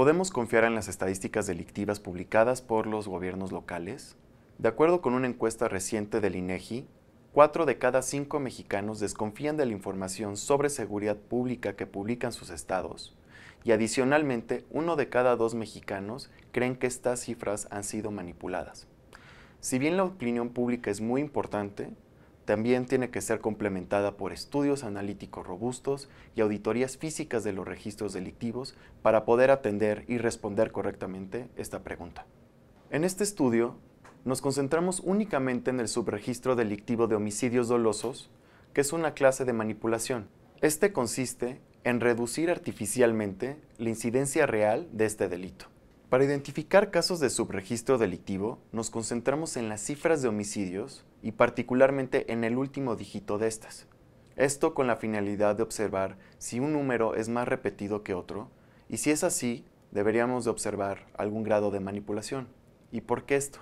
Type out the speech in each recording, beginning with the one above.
¿Podemos confiar en las estadísticas delictivas publicadas por los gobiernos locales? De acuerdo con una encuesta reciente del INEGI, e cuatro de cada cinco mexicanos desconfían de la información sobre seguridad pública que publican sus estados. Y adicionalmente, uno de cada dos mexicanos creen que estas cifras han sido manipuladas. Si bien la opinión pública es muy importante, también tiene que ser complementada por estudios analíticos robustos y auditorías físicas de los registros delictivos para poder atender y responder correctamente esta pregunta. En este estudio, nos concentramos únicamente en el subregistro delictivo de homicidios dolosos, que es una clase de manipulación. Este consiste en reducir artificialmente la incidencia real de este delito. Para identificar casos de subregistro delictivo, nos concentramos en las cifras de homicidios y particularmente en el último dígito de estas. Esto con la finalidad de observar si un número es más repetido que otro y si es así, deberíamos de observar algún grado de manipulación. ¿Y por qué esto?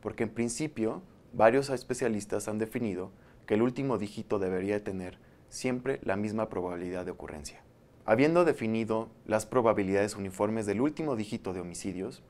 Porque en principio, varios especialistas han definido que el último dígito debería tener siempre la misma probabilidad de ocurrencia. Habiendo definido las probabilidades uniformes del último dígito de homicidios,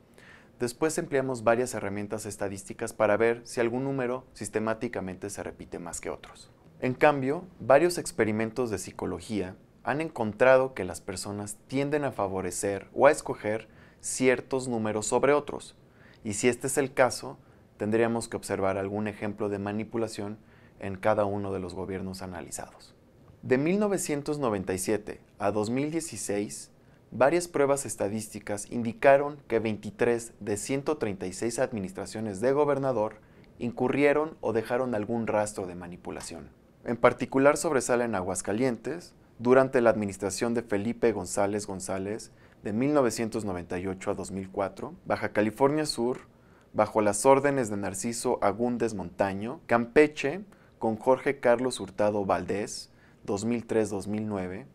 Después empleamos varias herramientas estadísticas para ver si algún número sistemáticamente se repite más que otros. En cambio, varios experimentos de psicología han encontrado que las personas tienden a favorecer o a escoger ciertos números sobre otros, y si este es el caso, tendríamos que observar algún ejemplo de manipulación en cada uno de los gobiernos analizados. De 1997 a 2016, varias pruebas estadísticas indicaron que 23 de 136 administraciones de gobernador incurrieron o dejaron algún rastro de manipulación. En particular sobresalen Aguascalientes, durante la administración de Felipe González González de 1998 a 2004, Baja California Sur, bajo las órdenes de Narciso Agúndez Montaño, Campeche, con Jorge Carlos Hurtado Valdés, 2003-2009,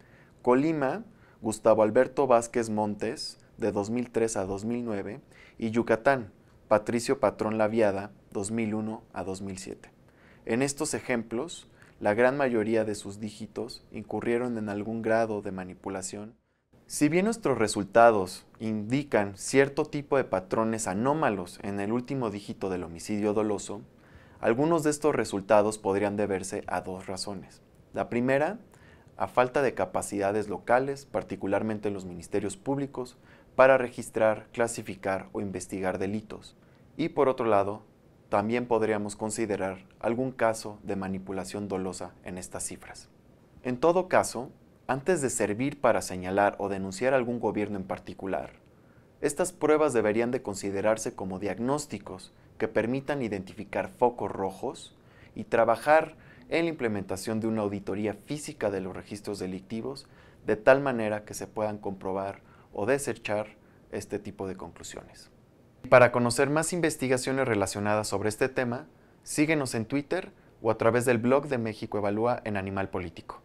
Colima, Gustavo Alberto Vázquez Montes, de 2003 a 2009, y Yucatán, Patricio Patrón Laviada, 2001 a 2007. En estos ejemplos, la gran mayoría de sus dígitos incurrieron en algún grado de manipulación. Si bien nuestros resultados indican cierto tipo de patrones anómalos en el último dígito del homicidio doloso, algunos de estos resultados podrían deberse a dos razones. La primera a falta de capacidades locales, particularmente en los ministerios públicos, para registrar, clasificar o investigar delitos. Y por otro lado, también podríamos considerar algún caso de manipulación dolosa en estas cifras. En todo caso, antes de servir para señalar o denunciar algún gobierno en particular, estas pruebas deberían de considerarse como diagnósticos que permitan identificar focos rojos y trabajar en la implementación de una auditoría física de los registros delictivos, de tal manera que se puedan comprobar o desechar este tipo de conclusiones. Para conocer más investigaciones relacionadas sobre este tema, síguenos en Twitter o a través del blog de México Evalúa en Animal Político.